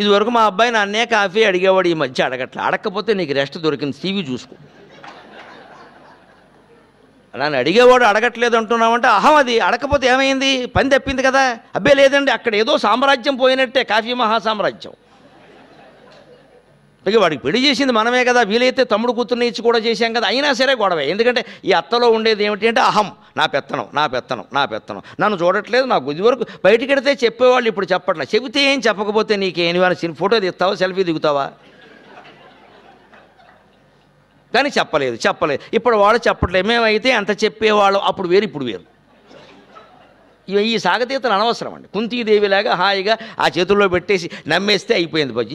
ఇదివరకు మా అబ్బాయి నన్నే కాఫీ అడిగేవాడు ఈ మధ్య అడగట్లా అడగకపోతే నీకు రెస్ట్ దొరికింది సీవి చూసుకో నన్ను అడిగేవాడు అడగట్లేదు అంటున్నామంటే అహం అది అడగకపోతే ఏమైంది పని తప్పింది కదా అబ్బే లేదండి అక్కడ ఏదో సామ్రాజ్యం పోయినట్టే కాఫీ మహాసామ్రాజ్యం ఇక వాడికి పెళ్లి చేసింది మనమే కదా వీలైతే తమ్ముడు కూతురు ఇచ్చి కూడా చేశాం కదా అయినా సరే గొడవే ఎందుకంటే ఈ అత్తలో ఉండేది ఏమిటి అంటే అహం నా పెత్తనం నా పెత్తనం నా పెత్తనం నన్ను చూడట్లేదు నాకు ఇది వరకు బయటికి వెడితే చెప్పేవాళ్ళు ఇప్పుడు చెప్పట్లే చెబితే ఏం చెప్పకపోతే నీకేమి అని ఫోటో తీస్తావా సెల్ఫీ దిగుతావా కానీ చెప్పలేదు చెప్పలేదు ఇప్పుడు వాళ్ళు చెప్పట్లేదు మేమైతే ఎంత చెప్పేవాళ్ళం అప్పుడు వేరు ఇప్పుడు వేరు ఇవి ఈ సాగతీతలు అనవసరం అండి కుంతీదేవిలాగా హాయిగా ఆ చేతుల్లో పెట్టేసి నమ్మేస్తే అయిపోయింది బజ్జి